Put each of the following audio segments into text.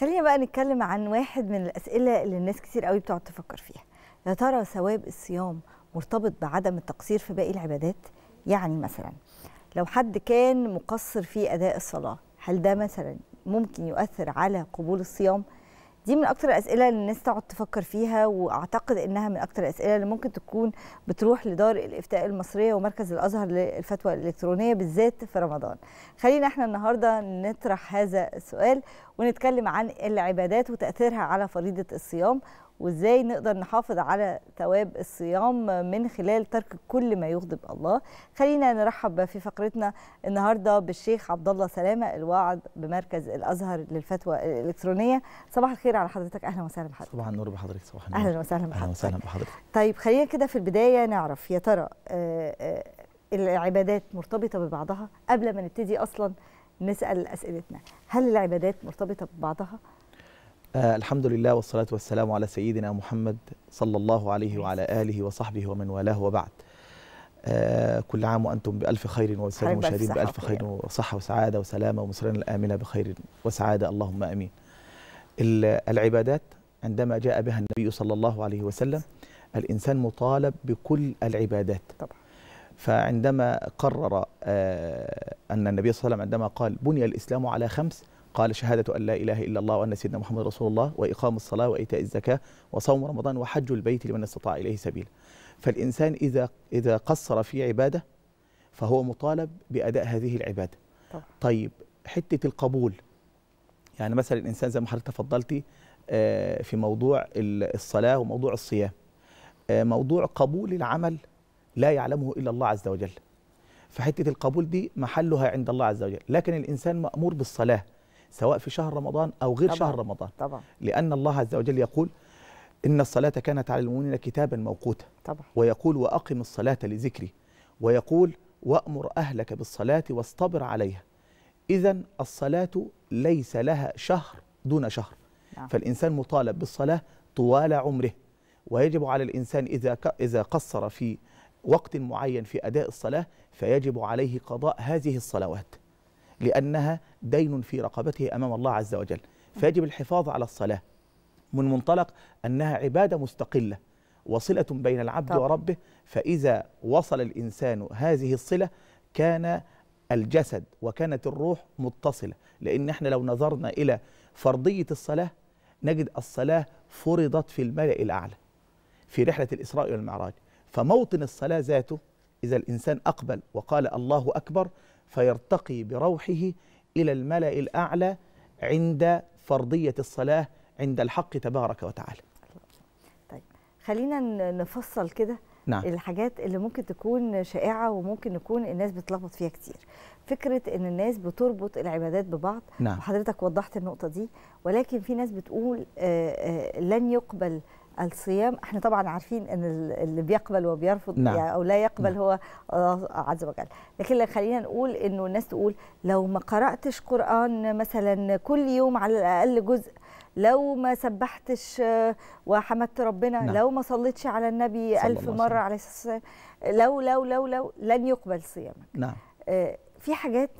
خلينا بقى نتكلم عن واحد من الاسئله اللي الناس كتير قوي بتقعد تفكر فيها يا ترى ثواب الصيام مرتبط بعدم التقصير في باقي العبادات يعني مثلا لو حد كان مقصر في اداء الصلاه هل ده مثلا ممكن يؤثر على قبول الصيام دي من اكتر الاسئله اللي الناس تقعد تفكر فيها واعتقد انها من اكتر الاسئله اللي ممكن تكون بتروح لدار الافتاء المصريه ومركز الازهر للفتوى الالكترونيه بالذات في رمضان خلينا احنا النهارده نطرح هذا السؤال ونتكلم عن العبادات وتاثيرها على فريضه الصيام وازاي نقدر نحافظ على ثواب الصيام من خلال ترك كل ما يغضب الله خلينا نرحب في فقرتنا النهارده بالشيخ عبد الله سلامه الواعظ بمركز الازهر للفتوى الالكترونيه صباح الخير على حضرتك اهلا وسهلا بحضرتك صباح النور بحضرتك صباح النور اهلا وسهلا بحضرتك اهلا وسهلا بحضرتك طيب خلينا كده في البدايه نعرف يا ترى آه، آه، العبادات مرتبطه ببعضها قبل ما نبتدي اصلا نسال اسئلتنا هل العبادات مرتبطه ببعضها آه الحمد لله والصلاة والسلام على سيدنا محمد صلى الله عليه وعلى آله وصحبه ومن والاه وبعد آه كل عام وأنتم بألف خير وسلام مشاهدين بألف خير وصحة وسعادة وسلامة ومصرنا الآمنة بخير وسعادة اللهم أمين العبادات عندما جاء بها النبي صلى الله عليه وسلم الإنسان مطالب بكل العبادات طبعا فعندما قرر آه أن النبي صلى الله عليه وسلم عندما قال بني الإسلام على خمس قال شهادة أن لا إله إلا الله وأن سيدنا محمد رسول الله وإقام الصلاة وإيتاء الزكاة وصوم رمضان وحج البيت لمن استطاع إليه سبيلا فالإنسان إذا إذا قصر في عبادة فهو مطالب بأداء هذه العبادة طبعا. طيب حتة القبول يعني مثلا الإنسان زي ما حضرتك تفضلتي آه، في موضوع الصلاة وموضوع الصيام آه، موضوع قبول العمل لا يعلمه إلا الله عز وجل فحتة القبول دي محلها عند الله عز وجل لكن الإنسان مأمور بالصلاة سواء في شهر رمضان أو غير طبعا شهر رمضان طبعا لأن الله عز وجل يقول إن الصلاة كانت على المؤمنين كتابا موقوتا طبعا ويقول وأقم الصلاة لذكري ويقول وأمر أهلك بالصلاة واصطبر عليها إذا الصلاة ليس لها شهر دون شهر نعم. فالإنسان مطالب بالصلاة طوال عمره ويجب على الإنسان إذا إذا قصر في وقت معين في أداء الصلاة فيجب عليه قضاء هذه الصلوات لأنها دين في رقبته أمام الله عز وجل فيجب الحفاظ على الصلاة من منطلق أنها عبادة مستقلة وصلة بين العبد طبعا. وربه فإذا وصل الإنسان هذه الصلة كان الجسد وكانت الروح متصلة لأن احنا لو نظرنا إلى فرضية الصلاة نجد الصلاة فرضت في الملأ الأعلى في رحلة الإسراء والمعراج فموطن الصلاة ذاته إذا الإنسان أقبل وقال الله أكبر فيرتقي بروحه إلى الملأ الأعلى عند فرضية الصلاة عند الحق تبارك وتعالى طيب خلينا نفصل كده نعم. الحاجات اللي ممكن تكون شائعة وممكن نكون الناس بتلخبط فيها كتير فكرة ان الناس بتربط العبادات ببعض نعم. وحضرتك وضحت النقطة دي ولكن في ناس بتقول آآ آه، آآ آه، لن يقبل الصيام احنا طبعا عارفين ان اللي بيقبل وبيرفض نعم. يعني او لا يقبل نعم. هو الله عز وجل لكن خلينا نقول انه الناس تقول لو ما قراتش قران مثلا كل يوم على الاقل جزء لو ما سبحتش آه، وحمدت ربنا نعم. لو ما صليتش على النبي ألف مرة عليه الصلاة والسلام لو لو لو لو لن يقبل صيامك نعم آه، في حاجات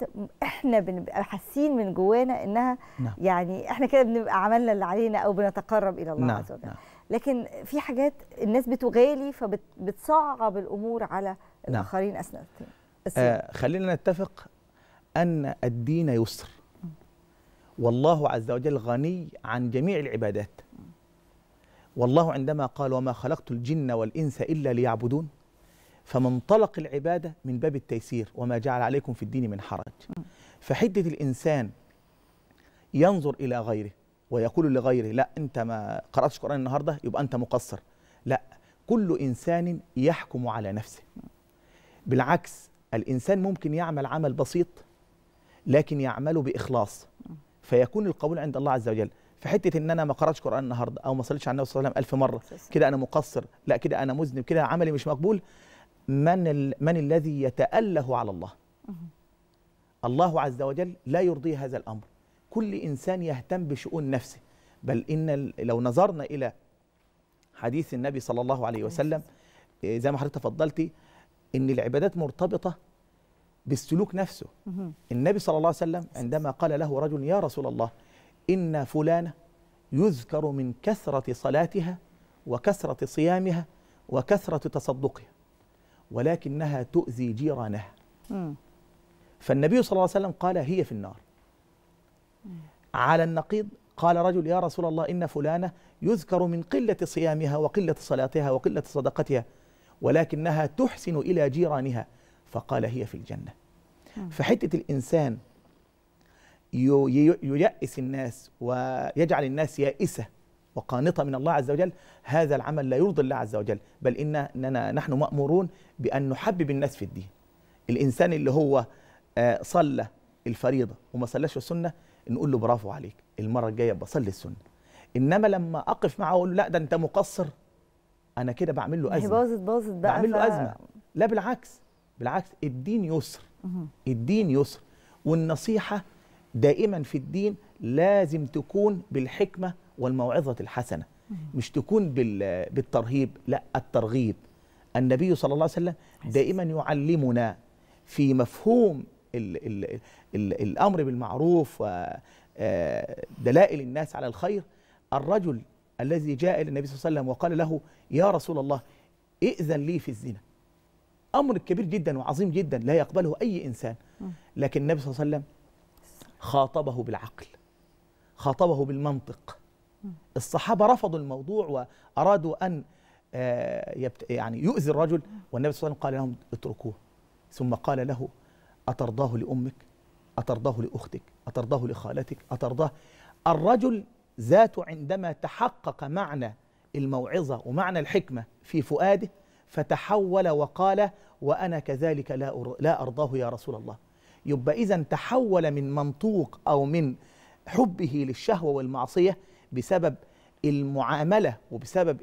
احنا بنبقى حاسين من جوانا انها نعم. يعني احنا كده بنبقى عملنا اللي علينا او بنتقرب الى الله نعم. عز وجل نعم. لكن في حاجات الناس بتغالي فبتصعب الامور على نعم. الاخرين اثناء اثناء آه خلينا نتفق ان الدين يسر والله عز وجل غني عن جميع العبادات والله عندما قال وما خلقت الجن والانس الا ليعبدون فمنطلق العباده من باب التيسير وما جعل عليكم في الدين من حرج فحده الانسان ينظر الى غيره ويقول لغيره لا انت ما قراتش قران النهارده يبقى انت مقصر لا كل انسان يحكم على نفسه بالعكس الانسان ممكن يعمل عمل بسيط لكن يعمله باخلاص فيكون القبول عند الله عز وجل في حته ان انا ما قراتش قران النهارده او ما صليتش على النبي صلى الله عليه وسلم 1000 مره كده انا مقصر لا كده انا مذنب كده عملي مش مقبول من ال... من الذي يتاله على الله الله عز وجل لا يرضي هذا الامر كل إنسان يهتم بشؤون نفسه بل إن لو نظرنا إلى حديث النبي صلى الله عليه وسلم إيه، زي ما حضرتك تفضلتي إن العبادات مرتبطة بالسلوك نفسه النبي صلى الله عليه وسلم عندما قال له رجل يا رسول الله إن فلانة يذكر من كثرة صلاتها وكثرة صيامها وكثرة تصدقها ولكنها تؤذي جيرانها فالنبي صلى الله عليه وسلم قال هي في النار على النقيض قال رجل يا رسول الله إن فلانة يذكر من قلة صيامها وقلة صلاتها وقلة صدقتها ولكنها تحسن إلى جيرانها فقال هي في الجنة فحتة الإنسان ييأس الناس ويجعل الناس يائسة وقانطة من الله عز وجل هذا العمل لا يرضي الله عز وجل بل إننا نحن مأمورون بأن نحبب الناس في الدين الإنسان اللي هو آه، صلى الفريضة وما صلاش السنة نقول له برافو عليك المره الجايه بصلي السنه انما لما اقف معاه واقول له لا ده انت مقصر انا كده بعمل له يعني ازمه باظت باظت بقى بعمل له ف... ازمه لا بالعكس بالعكس الدين يسر الدين يسر والنصيحه دائما في الدين لازم تكون بالحكمه والموعظه الحسنه مش تكون بالترهيب لا الترغيب النبي صلى الله عليه وسلم دائما يعلمنا في مفهوم ال ال ال الامر بالمعروف ودلائل آه، الناس على الخير الرجل الذي جاء الى النبي صلى الله عليه وسلم وقال له يا رسول الله ائذن لي في الزنا امر كبير جدا وعظيم جدا لا يقبله اي انسان لكن النبي صلى الله عليه وسلم خاطبه بالعقل خاطبه بالمنطق الصحابه رفضوا الموضوع وارادوا ان آه، يعني يؤذي الرجل والنبي صلى الله عليه وسلم قال لهم اتركوه ثم قال له أترضاه لأمك أترضاه لأختك أترضاه لخالتك أترضاه الرجل ذاته عندما تحقق معنى الموعظة ومعنى الحكمة في فؤاده فتحول وقال وأنا كذلك لا, لا أرضاه يا رسول الله يبقى إذا تحول من منطوق أو من حبه للشهوة والمعصية بسبب المعاملة وبسبب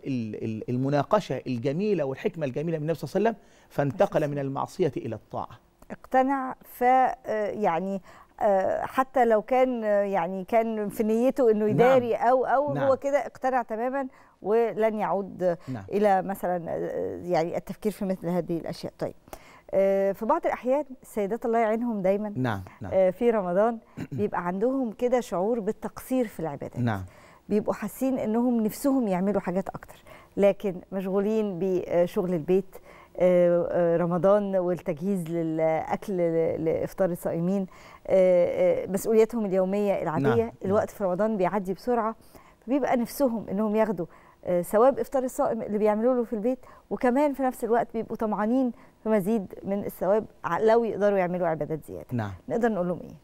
المناقشة الجميلة والحكمة الجميلة من النبي صلى الله عليه وسلم فانتقل من المعصية إلى الطاعة اقتنع ف آه، يعني آه، حتى لو كان آه، يعني كان في نيته انه نعم. يداري نعم. او او نعم. هو كده اقتنع تماما ولن يعود نعم. الى مثلا يعني التفكير في مثل هذه الاشياء طيب في بعض الاحيان السيدات الله يعينهم دايما نعم. نعم. في رمضان بيبقى عندهم كده شعور بالتقصير في العبادات نعم. بيبقوا حاسين انهم نفسهم يعملوا حاجات اكتر لكن مشغولين بشغل البيت آه، آه، رمضان والتجهيز للاكل لافطار الصائمين آه، مسؤولياتهم اليوميه العاديه نعم،, نعم. الوقت في رمضان بيعدي بسرعه فبيبقى نفسهم انهم ياخدوا ثواب افطار الصائم اللي بيعملوه له في البيت وكمان في نفس الوقت بيبقوا طمعانين في مزيد من الثواب لو يقدروا يعملوا عبادات زياده نعم. نقدر نقول لهم ايه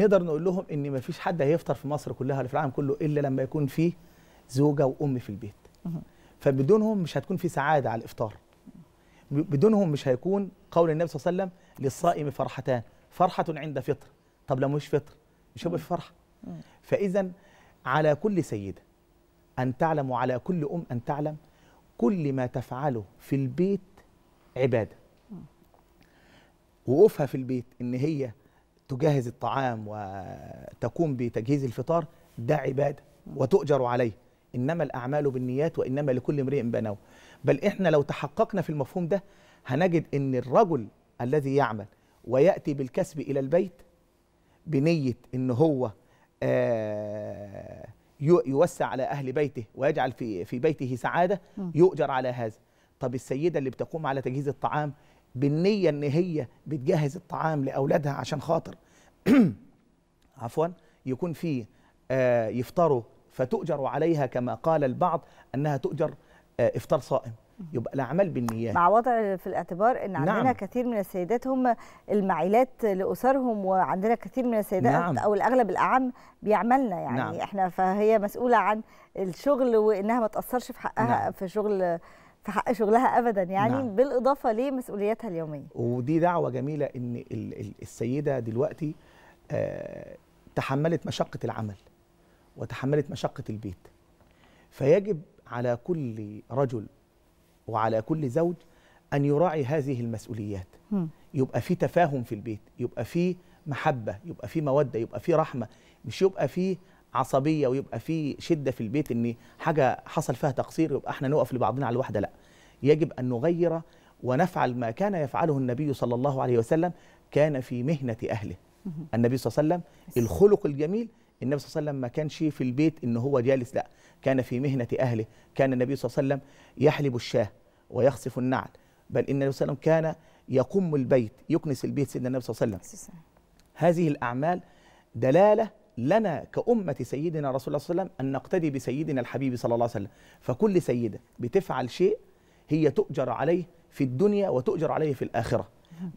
نقدر نقول لهم ان ما فيش حد هيفطر في مصر كلها ولا في العالم كله الا لما يكون فيه زوجه وام في البيت فبدونهم مش هتكون في سعاده على الافطار بدونهم مش هيكون قول النبي صلى الله عليه وسلم للصائم فرحتان فرحة عند فطر طب لو مش فطر مش هيبقى فرحة فإذا على كل سيدة أن تعلم وعلى كل أم أن تعلم كل ما تفعله في البيت عبادة وقوفها في البيت إن هي تجهز الطعام وتقوم بتجهيز الفطار ده عبادة وتؤجر عليه إنما الأعمال بالنيات وإنما لكل امرئ ما نوى بل إحنا لو تحققنا في المفهوم ده هنجد إن الرجل الذي يعمل ويأتي بالكسب إلى البيت بنية إن هو آه، يوسع على أهل بيته ويجعل في في بيته سعادة يؤجر على هذا طب السيدة اللي بتقوم على تجهيز الطعام بالنية إن هي بتجهز الطعام لأولادها عشان خاطر عفوا يكون في آه، يفطروا فتؤجر عليها كما قال البعض أنها تؤجر آه، إفطار صائم يبقى الأعمال بالنيات مع وضع في الاعتبار أن عندنا نعم. كثير من السيدات هم المعيلات لأسرهم وعندنا كثير من السيدات نعم. أو الأغلب الأعم بيعملنا يعني نعم. إحنا فهي مسؤولة عن الشغل وإنها ما تأثرش في حقها نعم. في شغل في حق شغلها ابدا يعني نعم. بالاضافه لمسؤولياتها اليوميه ودي دعوه جميله ان السيده دلوقتي آه، تحملت مشقه العمل وتحملت مشقة البيت فيجب على كل رجل وعلى كل زوج أن يراعي هذه المسؤوليات يبقى في تفاهم في البيت يبقى في محبة يبقى في مودة يبقى في رحمة مش يبقى في عصبية ويبقى في شدة في البيت إن حاجة حصل فيها تقصير يبقى إحنا نقف لبعضنا على الواحدة لا يجب أن نغير ونفعل ما كان يفعله النبي صلى الله عليه وسلم كان في مهنة أهله النبي صلى الله عليه وسلم الخلق الجميل النبي صلى الله عليه وسلم ما كانش في البيت ان هو جالس لا كان في مهنه اهله كان النبي صلى الله عليه وسلم يحلب الشاه ويخصف النعل بل ان النبي صلى الله عليه وسلم كان يقم البيت يكنس البيت سيدنا النبي صلى الله عليه وسلم هذه الاعمال دلاله لنا كأمة سيدنا رسول الله صلى الله عليه وسلم أن نقتدي بسيدنا الحبيب صلى الله عليه وسلم فكل سيدة بتفعل شيء هي تؤجر عليه في الدنيا وتؤجر عليه في الآخرة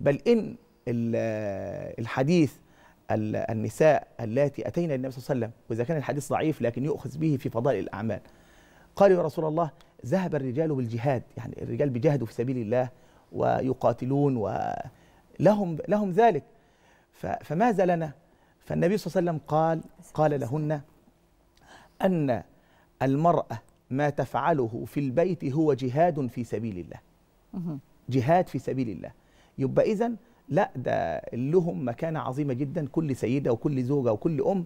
بل إن الحديث النساء اللاتي أتينا للنبي صلى الله عليه وسلم وإذا كان الحديث ضعيف لكن يؤخذ به في فضائل الأعمال قال يا رسول الله ذهب الرجال بالجهاد يعني الرجال بيجاهدوا في سبيل الله ويقاتلون ولهم لهم ذلك فماذا لنا فالنبي صلى الله عليه وسلم قال قال لهن أن المرأة ما تفعله في البيت هو جهاد في سبيل الله جهاد في سبيل الله يبقى اذا لا ده لهم مكانة عظيمة جدا كل سيدة وكل زوجة وكل أم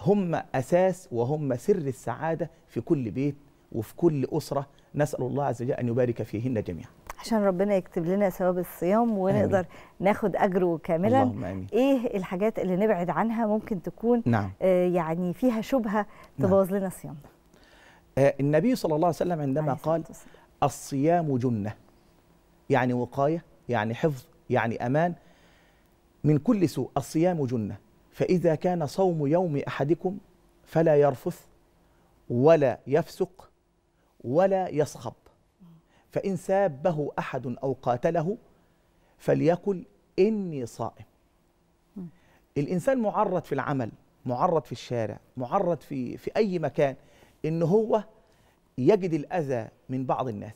هم أساس وهم سر السعادة في كل بيت وفي كل أسرة نسأل الله عز وجل أن يبارك فيهن جميعا عشان ربنا يكتب لنا ثواب الصيام ونقدر آمين. ناخد اجره كاملا اللهم آمين. ايه الحاجات اللي نبعد عنها ممكن تكون نعم. آه يعني فيها شبهه تبوظ نعم. لنا صيامنا آه النبي صلى الله عليه وسلم عندما عليه قال الصيام جنه يعني وقايه يعني حفظ يعني أمان من كل سوء الصيام جنة فإذا كان صوم يوم أحدكم فلا يرفث ولا يفسق ولا يصخب فإن سابه أحد أو قاتله فليقل إني صائم الإنسان معرض في العمل معرض في الشارع معرض في, في أي مكان إن هو يجد الأذى من بعض الناس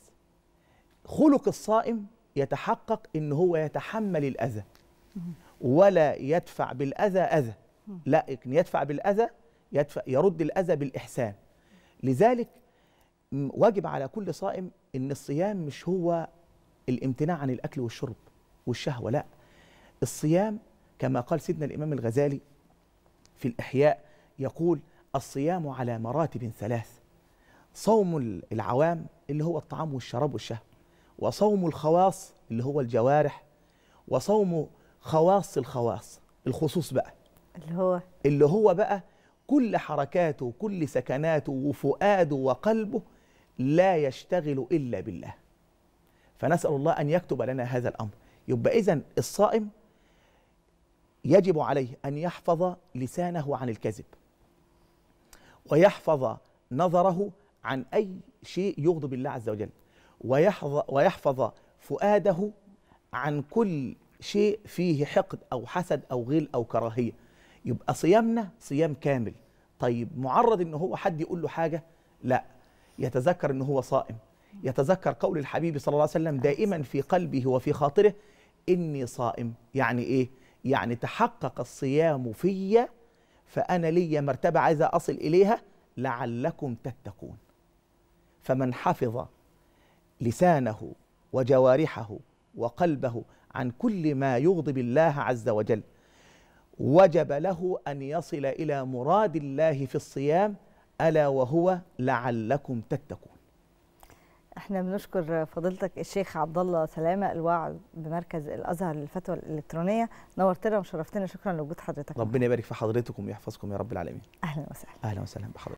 خلق الصائم يتحقق ان هو يتحمل الاذى ولا يدفع بالاذى اذى لا يدفع بالاذى يدفع يرد الاذى بالاحسان لذلك واجب على كل صائم ان الصيام مش هو الامتناع عن الاكل والشرب والشهوه لا الصيام كما قال سيدنا الامام الغزالي في الاحياء يقول الصيام على مراتب ثلاث صوم العوام اللي هو الطعام والشراب والشهوه وصوم الخواص اللي هو الجوارح وصوم خواص الخواص الخصوص بقى اللي هو اللي هو بقى كل حركاته وكل سكناته وفؤاده وقلبه لا يشتغل إلا بالله فنسأل الله أن يكتب لنا هذا الأمر يبقى إذا الصائم يجب عليه أن يحفظ لسانه عن الكذب ويحفظ نظره عن أي شيء يغضب الله عز وجل ويحفظ فؤاده عن كل شيء فيه حقد أو حسد أو غل أو كراهية يبقى صيامنا صيام كامل طيب معرض ان هو حد يقول له حاجه لا يتذكر ان هو صائم يتذكر قول الحبيب صلى الله عليه وسلم دائما في قلبه وفي خاطره اني صائم يعني ايه يعني تحقق الصيام في فانا لي مرتبه عايز اصل اليها لعلكم تتقون فمن حفظ لسانه وجوارحه وقلبه عن كل ما يغضب الله عز وجل وجب له ان يصل الى مراد الله في الصيام الا وهو لعلكم تتقون احنا بنشكر فضيلتك الشيخ عبد الله سلامه الواعظ بمركز الازهر للفتوى الالكترونيه نورتنا وشرفتنا شكرا لوجود حضرتك ربنا يبارك في حضرتكم ويحفظكم يا رب العالمين اهلا وسهلا اهلا وسهلا بحضرتك